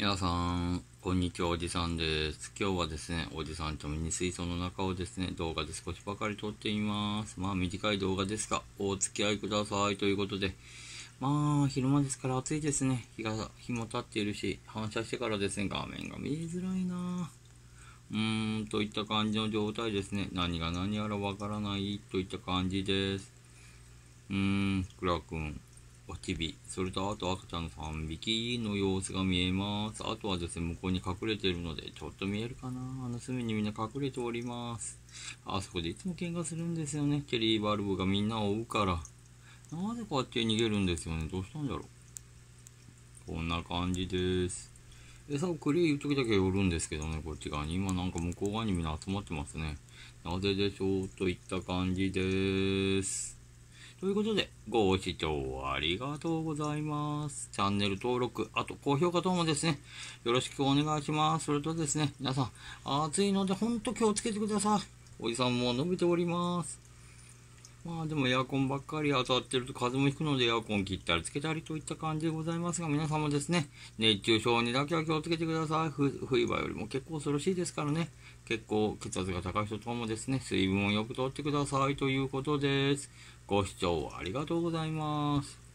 皆さん、こんにちは、おじさんです。今日はですね、おじさんとミニ水槽の中をですね、動画で少しばかり撮っています。まあ、短い動画ですが、お付き合いくださいということで、まあ、昼間ですから暑いですね。日が、日も経っているし、反射してからですね、画面が見えづらいなうーん、といった感じの状態ですね。何が何やらわからないといった感じです。うーん、らく君。焚きそれとあと赤ちゃんの3匹の様子が見えます。あとはですね、向こうに隠れているので、ちょっと見えるかなあの隅にみんな隠れております。あそこでいつも喧嘩するんですよね。ケリー・バルブがみんなを追うから。なぜこうやって逃げるんですよね。どうしたんだろう。こんな感じです。餌をクリエ言う時だけ寄るんですけどね、こっち側に。今なんか向こう側にみんな集まってますね。なぜでしょうといった感じです。ということで、ご視聴ありがとうございます。チャンネル登録、あと高評価等もですね、よろしくお願いします。それとですね、皆さん、暑いのでほんと気をつけてください。おじさんも伸びております。まあでもエアコンばっかり当たってると風邪も引くのでエアコン切ったりつけたりといった感じでございますが皆様ですね、熱中症にだけは気をつけてください。冬場よりも結構恐ろしいですからね、結構血圧が高い人ともですね、水分をよくとってくださいということです。ご視聴ありがとうございます。